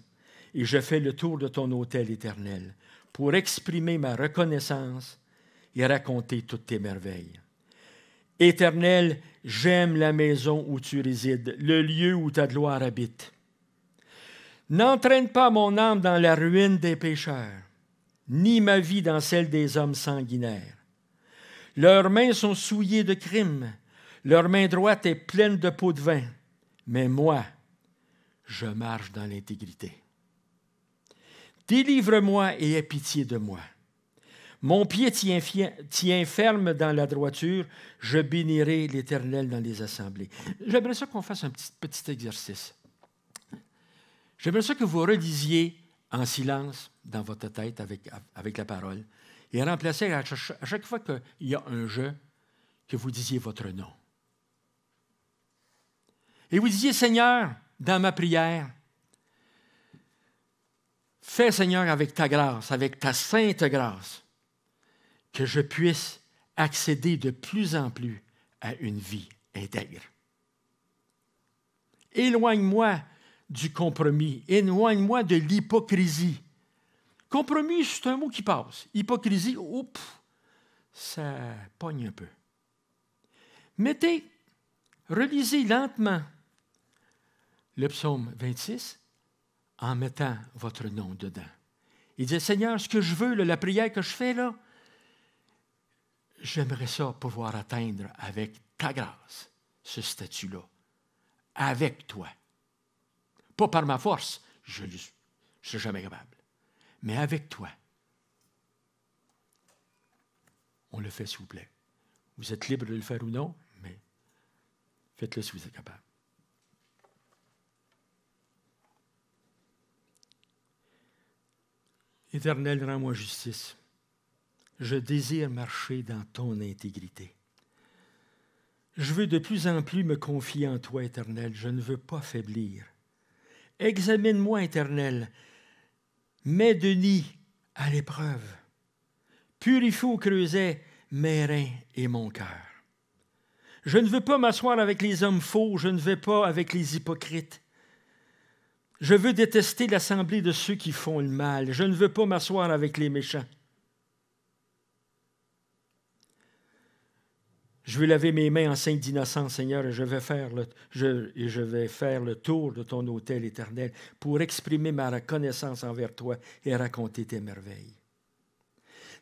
A: et je fais le tour de ton hôtel éternel pour exprimer ma reconnaissance et raconter toutes tes merveilles. Éternel, j'aime la maison où tu résides, le lieu où ta gloire habite. N'entraîne pas mon âme dans la ruine des pécheurs, ni ma vie dans celle des hommes sanguinaires. Leurs mains sont souillées de crimes, leur main droite est pleine de pots de vin, mais moi, je marche dans l'intégrité. Délivre-moi et aie pitié de moi. Mon pied tient, tient ferme dans la droiture, je bénirai l'Éternel dans les assemblées. J'aimerais ça qu'on fasse un petit, petit exercice. J'aimerais ça que vous relisiez en silence dans votre tête avec, avec la parole et remplacez à chaque fois qu'il y a un jeu que vous disiez votre nom. Et vous disiez, Seigneur, dans ma prière, fais Seigneur avec ta grâce, avec ta sainte grâce, que je puisse accéder de plus en plus à une vie intègre. Éloigne-moi du compromis, éloigne-moi de l'hypocrisie. Compromis, c'est un mot qui passe. Hypocrisie, oups, ça pogne un peu. Mettez, relisez lentement le psaume 26 en mettant votre nom dedans. Il dit, Seigneur, ce que je veux, la prière que je fais là, j'aimerais ça pouvoir atteindre avec ta grâce ce statut-là, avec toi. Pas par ma force, je ne suis jamais capable, mais avec toi. On le fait, s'il vous plaît. Vous êtes libre de le faire ou non, mais faites-le si vous êtes capable. Éternel, rends-moi justice je désire marcher dans ton intégrité. Je veux de plus en plus me confier en toi, Éternel, je ne veux pas faiblir. Examine-moi, Éternel, mets Denis à l'épreuve. Purifie au creuset mes reins et mon cœur. Je ne veux pas m'asseoir avec les hommes faux, je ne vais pas avec les hypocrites. Je veux détester l'assemblée de ceux qui font le mal, je ne veux pas m'asseoir avec les méchants. Je vais laver mes mains en signe d'innocence, Seigneur, et je, vais faire le, et je vais faire le tour de ton hôtel éternel pour exprimer ma reconnaissance envers toi et raconter tes merveilles.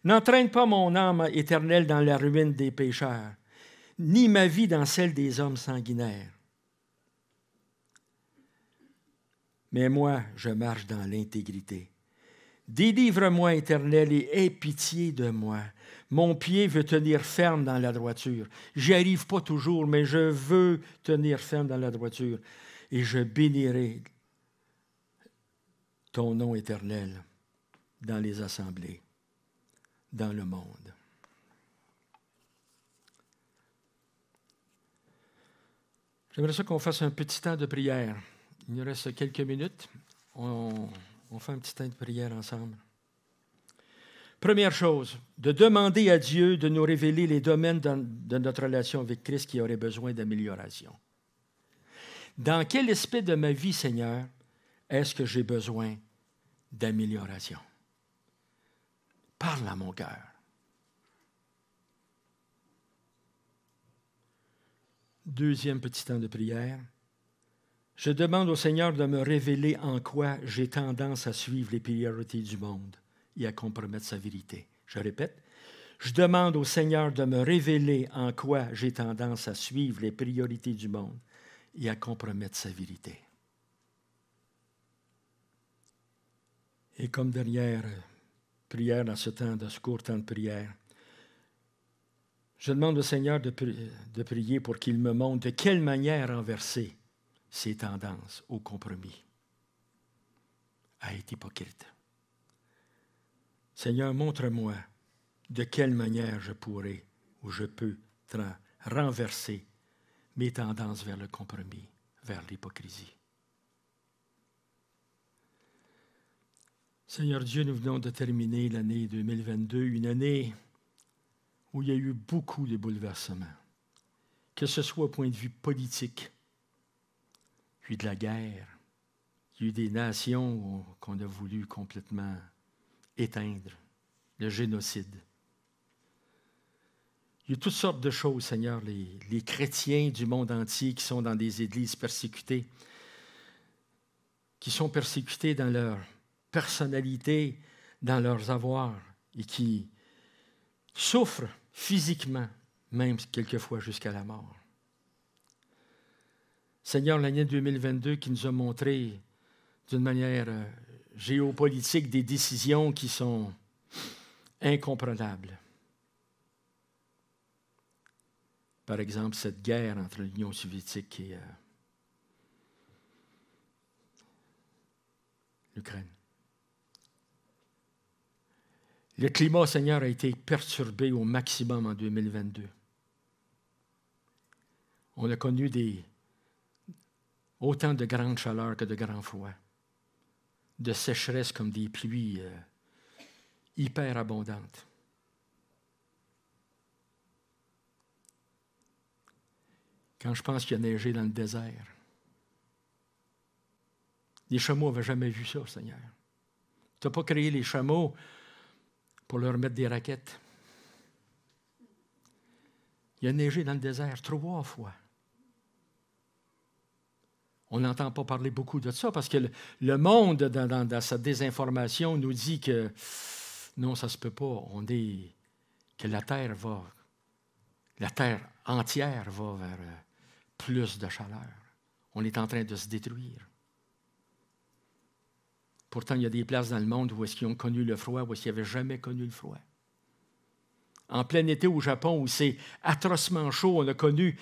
A: N'entraîne pas mon âme éternelle dans la ruine des pécheurs, ni ma vie dans celle des hommes sanguinaires. Mais moi, je marche dans l'intégrité. Délivre-moi, Éternel, et aie pitié de moi. Mon pied veut tenir ferme dans la droiture. J'y arrive pas toujours, mais je veux tenir ferme dans la droiture. Et je bénirai ton nom éternel dans les assemblées, dans le monde. J'aimerais ça qu'on fasse un petit temps de prière. Il nous reste quelques minutes. On, on fait un petit temps de prière ensemble. Première chose, de demander à Dieu de nous révéler les domaines de notre relation avec Christ qui auraient besoin d'amélioration. Dans quel aspect de ma vie, Seigneur, est-ce que j'ai besoin d'amélioration? Parle à mon cœur. Deuxième petit temps de prière. Je demande au Seigneur de me révéler en quoi j'ai tendance à suivre les priorités du monde et à compromettre sa vérité. Je répète, je demande au Seigneur de me révéler en quoi j'ai tendance à suivre les priorités du monde et à compromettre sa vérité. Et comme dernière prière dans ce temps, de ce court temps de prière, je demande au Seigneur de, prier pour qu'il me montre de quelle manière renverser ses tendances au compromis, à être hypocrite. Seigneur, montre-moi de quelle manière je pourrais ou je peux renverser mes tendances vers le compromis, vers l'hypocrisie. Seigneur Dieu, nous venons de terminer l'année 2022, une année où il y a eu beaucoup de bouleversements, que ce soit au point de vue politique, de la guerre. Il y a eu des nations qu'on a voulu complètement éteindre, le génocide. Il y a toutes sortes de choses, Seigneur, les, les chrétiens du monde entier qui sont dans des églises persécutées, qui sont persécutés dans leur personnalité, dans leurs avoirs et qui souffrent physiquement, même quelquefois jusqu'à la mort. Seigneur, l'année 2022 qui nous a montré d'une manière euh, géopolitique des décisions qui sont incompréhensibles. Par exemple, cette guerre entre l'Union soviétique et euh, l'Ukraine. Le climat, Seigneur, a été perturbé au maximum en 2022. On a connu des Autant de grande chaleur que de grands froid. de sécheresse comme des pluies euh, hyper abondantes. Quand je pense qu'il a neigé dans le désert, les chameaux n'avaient jamais vu ça, Seigneur. Tu n'as pas créé les chameaux pour leur mettre des raquettes. Il a neigé dans le désert trois fois. On n'entend pas parler beaucoup de ça parce que le, monde, dans, sa désinformation, nous dit que non, ça ne se peut pas. On dit que la Terre va, la Terre entière va vers euh, plus de chaleur. On est en train de se détruire. Pourtant, il y a des places dans le monde où est-ce qu'ils ont connu le froid, où est-ce qu'ils n'avaient jamais connu le froid. En plein été au Japon, où c'est atrocement chaud, on a connu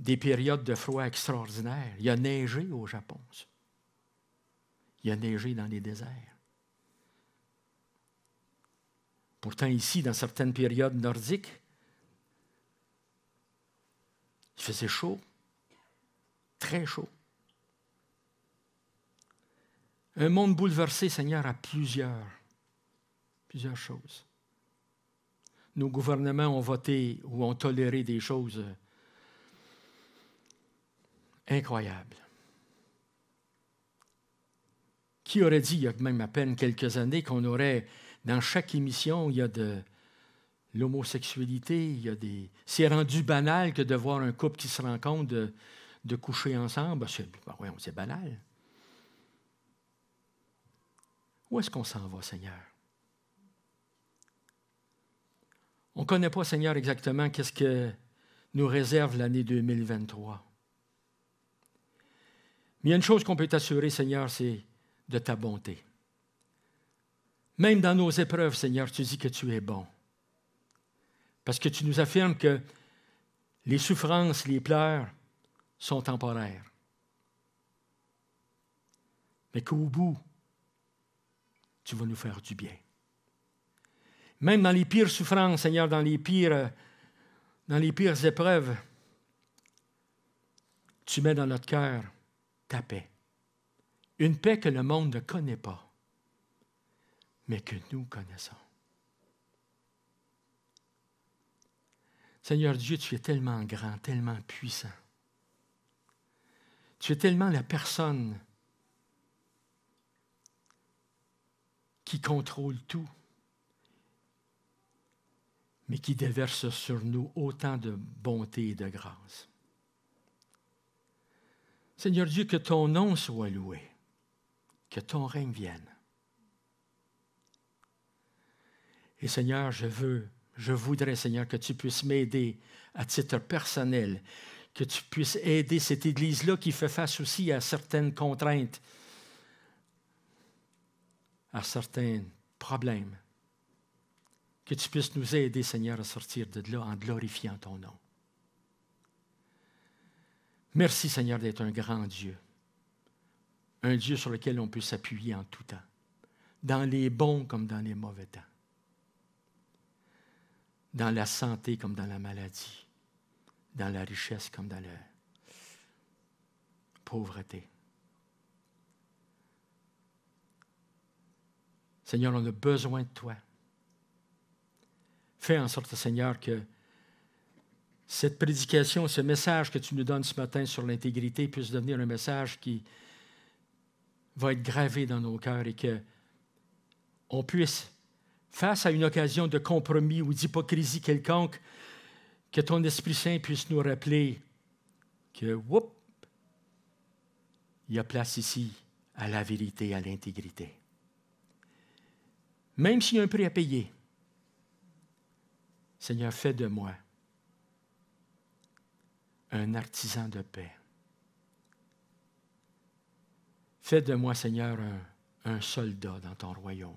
A: des périodes de froid extraordinaires. Il a neigé au Japon. Il a neigé dans les déserts. Pourtant, ici, dans certaines périodes nordiques, il faisait chaud, très chaud. Un monde bouleversé, Seigneur, à plusieurs, plusieurs choses. Nos gouvernements ont voté ou ont toléré des choses Incroyable. Qui aurait dit il y a même à peine quelques années qu'on aurait, dans chaque émission, il y a de l'homosexualité, il y a des... C'est rendu banal que de voir un couple qui se rencontre, de, coucher ensemble. Ben c'est banal. Où est-ce qu'on s'en va, Seigneur? On ne connaît pas, Seigneur, exactement qu'est-ce que nous réserve l'année 2023. Mais il y a une chose qu'on peut t'assurer, Seigneur, c'est de ta bonté. Même dans nos épreuves, Seigneur, tu dis que tu es bon. Parce que tu nous affirmes que les souffrances, les pleurs sont temporaires. Mais qu'au bout, tu vas nous faire du bien. Même dans les pires souffrances, Seigneur, dans les pires, dans les pires épreuves, tu mets dans notre cœur ta paix. Une paix que le monde ne connaît pas, mais que nous connaissons. Seigneur Dieu, tu es tellement grand, tellement puissant. Tu es tellement la personne qui contrôle tout, mais qui déverse sur nous autant de bonté et de grâce. Seigneur Dieu, que ton nom soit loué, que ton règne vienne. Et Seigneur, je veux, je voudrais, Seigneur, que tu puisses m'aider à titre personnel, que tu puisses aider cette Église-là qui fait face aussi à certaines contraintes, à certains problèmes. Que tu puisses nous aider, Seigneur, à sortir de là en glorifiant ton nom. Merci Seigneur d'être un grand Dieu, un Dieu sur lequel on peut s'appuyer en tout temps, dans les bons comme dans les mauvais temps, dans la santé comme dans la maladie, dans la richesse comme dans la pauvreté. Seigneur, on a besoin de toi. Fais en sorte, Seigneur, que cette prédication, ce message que tu nous donnes ce matin sur l'intégrité puisse devenir un message qui va être gravé dans nos cœurs et que on puisse, face à une occasion de compromis ou d'hypocrisie quelconque, que ton Esprit Saint puisse nous rappeler que, whoop, il y a place ici à la vérité, à l'intégrité. Même s'il y a un prix à payer, Seigneur, fais de moi un artisan de paix. Fais de moi, Seigneur, un, soldat dans ton royaume.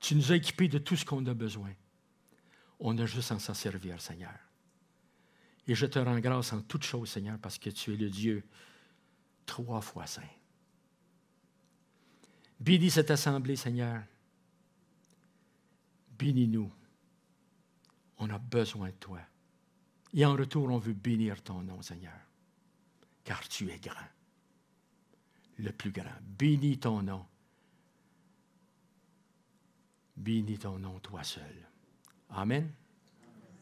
A: Tu nous as équipés de tout ce qu'on a besoin. On a juste à s'en servir, Seigneur. Et je te rends grâce en toutes choses, Seigneur, parce que tu es le Dieu trois fois saint. Bénis cette assemblée, Seigneur. Bénis-nous. On a besoin de toi. Et en retour, on veut bénir ton nom, Seigneur, car tu es grand, le plus grand. Bénis ton nom. Bénis ton nom, toi seul. Amen.